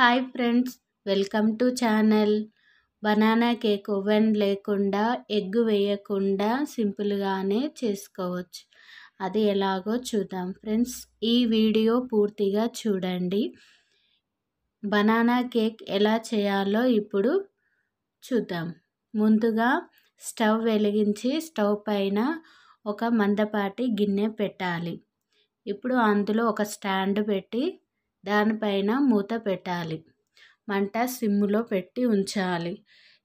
hi friends welcome to channel banana cake oven లేకుండా egg వేయకుండా సింపుల్గానే చేసుకోవచ్చు అది ఎలాగో చూద్దాం ఫ్రెండ్స్ ఈ వీడియో పూర్తిగా చూడండి బనానా కేక్ ఎలా చేయాలో ఇప్పుడు చూద్దాం ముందుగా స్టవ్ వెలిగించి స్టవ్ పైన ఒక మందపాటి గిన్నె పెట్టాలి ఇప్పుడు అందులో ఒక స్టాండ్ పెట్టి దానిపైన మూత పెట్టాలి మంట సిమ్ములో పెట్టి ఉంచాలి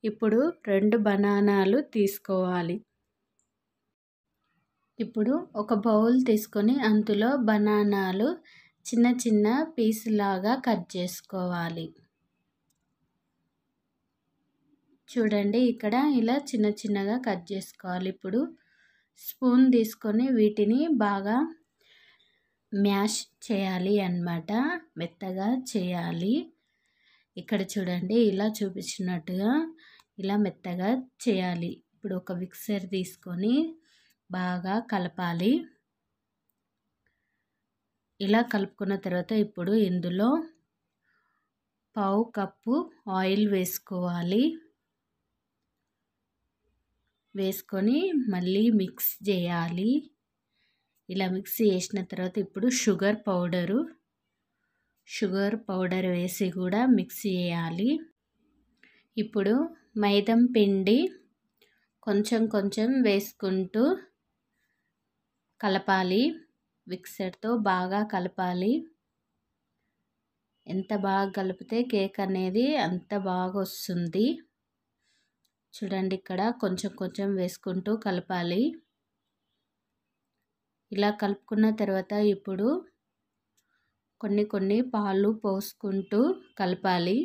ఇప్పుడు రెండు బనానాలు తీసుకోవాలి ఇప్పుడు ఒక బౌల్ తీసుకొని అందులో బనానాలు చిన్న చిన్న పీసులాగా కట్ చేసుకోవాలి చూడండి ఇక్కడ ఇలా చిన్న చిన్నగా కట్ చేసుకోవాలి ఇప్పుడు స్పూన్ తీసుకొని వీటిని బాగా మ్యాష్ చేయాలి అనమాట మెత్తగా చేయాలి ఇక్కడ చూడండి ఇలా చూపించినట్టుగా ఇలా మెత్తగా చేయాలి ఇప్పుడు ఒక మిక్సర్ తీసుకొని బాగా కలపాలి ఇలా కలుపుకున్న తర్వాత ఇప్పుడు ఇందులో పావు కప్పు ఆయిల్ వేసుకోవాలి వేసుకొని మళ్ళీ మిక్స్ చేయాలి ఇలా మిక్సీ వేసిన తర్వాత ఇప్పుడు షుగర్ పౌడరు షుగర్ పౌడర్ వేసి కూడా మిక్సీ వేయాలి ఇప్పుడు మైదం పిండి కొంచెం కొంచెం వేసుకుంటూ కలపాలి మిక్సర్తో బాగా కలపాలి ఎంత బాగా కలిపితే కేక్ అనేది అంత బాగా వస్తుంది చూడండి ఇక్కడ కొంచెం కొంచెం వేసుకుంటూ కలపాలి ఇలా కలుపుకున్న తర్వాత ఇప్పుడు కొన్ని కొన్ని పాలు పోసుకుంటూ కలపాలి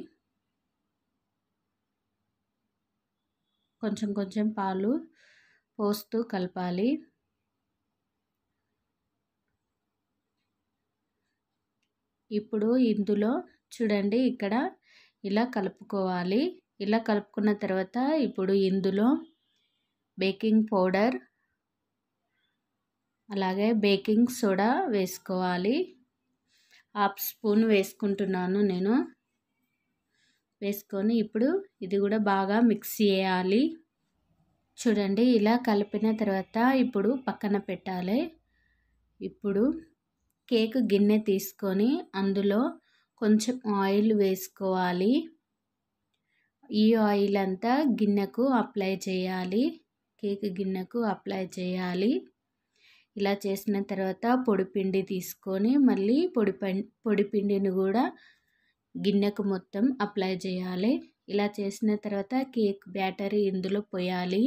కొంచెం కొంచెం పాలు పోస్తూ కలపాలి ఇప్పుడు ఇందులో చూడండి ఇక్కడ ఇలా కలుపుకోవాలి ఇలా కలుపుకున్న తర్వాత ఇప్పుడు ఇందులో బేకింగ్ పౌడర్ అలాగే బేకింగ్ సోడా వేసుకోవాలి హాఫ్ స్పూన్ వేసుకుంటున్నాను నేను వేసుకొని ఇప్పుడు ఇది కూడా బాగా మిక్స్ చేయాలి చూడండి ఇలా కలిపిన తర్వాత ఇప్పుడు పక్కన పెట్టాలి ఇప్పుడు కేక్ గిన్నె తీసుకొని అందులో కొంచెం ఆయిల్ వేసుకోవాలి ఈ ఆయిల్ అంతా గిన్నెకు అప్లై చేయాలి కేక్ గిన్నెకు అప్లై చేయాలి ఇలా చేసిన తర్వాత పొడిపిండి తీసుకొని మళ్ళీ పొడి పొడిపిండిని కూడా గిన్నెకు మొత్తం అప్లై చేయాలి ఇలా చేసిన తర్వాత కేక్ బ్యాటరీ ఇందులో పోయాలి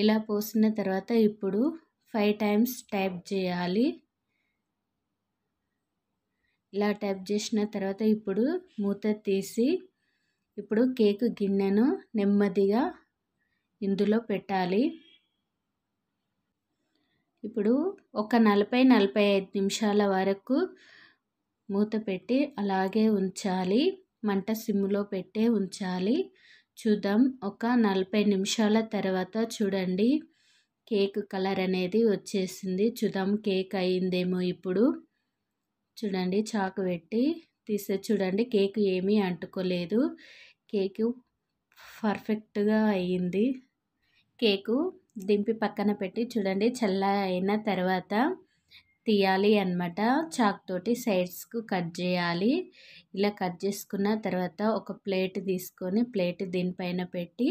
ఇలా పోసిన తర్వాత ఇప్పుడు ఫైవ్ టైమ్స్ టైప్ చేయాలి ఇలా టైప్ చేసిన తర్వాత ఇప్పుడు మూత తీసి ఇప్పుడు కేక్ గిన్నెను నెమ్మదిగా ఇందులో పెట్టాలి ఇప్పుడు ఒక నలభై నలభై ఐదు నిమిషాల వరకు మూత పెట్టి అలాగే ఉంచాలి మంట సిమ్లో పెట్టే ఉంచాలి చూద్దాం ఒక నలభై నిమిషాల తర్వాత చూడండి కేక్ కలర్ అనేది వచ్చేసింది చూద్దాం కేక్ అయిందేమో ఇప్పుడు చూడండి చాకు పెట్టి తీసే చూడండి కేక్ ఏమీ అంటుకోలేదు కేకు పర్ఫెక్ట్గా అయ్యింది కేకు దింపి పక్కన పెట్టి చూడండి చల్ల అయిన తర్వాత తీయాలి అనమాట చాక్ తోటి సైడ్స్కు కట్ చేయాలి ఇలా కట్ చేసుకున్న తర్వాత ఒక ప్లేట్ తీసుకొని ప్లేట్ దీనిపైన పెట్టి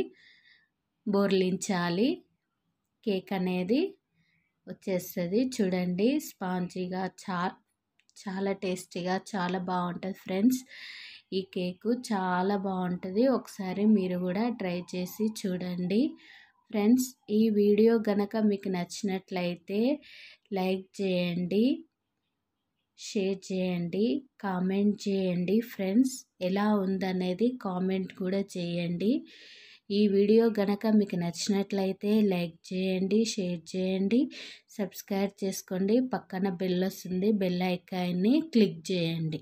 బోర్లించాలి కేక్ అనేది వచ్చేస్తుంది చూడండి స్పాంజీగా చా చాలా టేస్టీగా చాలా బాగుంటుంది ఫ్రెండ్స్ ఈ కేకు చాలా బాగుంటుంది ఒకసారి మీరు కూడా ట్రై చేసి చూడండి ఫ్రెండ్స్ ఈ వీడియో గనక మీకు నచ్చినట్లయితే లైక్ చేయండి షేర్ చేయండి కామెంట్ చేయండి ఫ్రెండ్స్ ఎలా ఉందనేది కామెంట్ కూడా చేయండి ఈ వీడియో గనక మీకు నచ్చినట్లయితే లైక్ చేయండి షేర్ చేయండి సబ్స్క్రైబ్ చేసుకోండి పక్కన బెల్ వస్తుంది బెల్ ఐకాన్ని క్లిక్ చేయండి